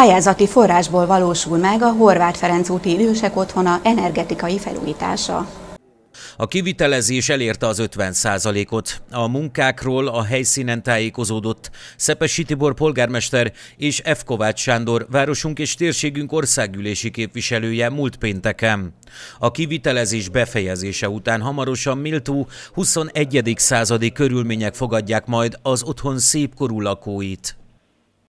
Pályázati forrásból valósul meg a Horváth Ferenc úti idősek otthona energetikai felújítása. A kivitelezés elérte az 50 ot A munkákról a helyszínen tájékozódott Szepesi Tibor polgármester és F. Kovács Sándor városunk és térségünk országgyűlési képviselője múlt pénteken. A kivitelezés befejezése után hamarosan méltó 21. századi körülmények fogadják majd az otthon szépkorú lakóit.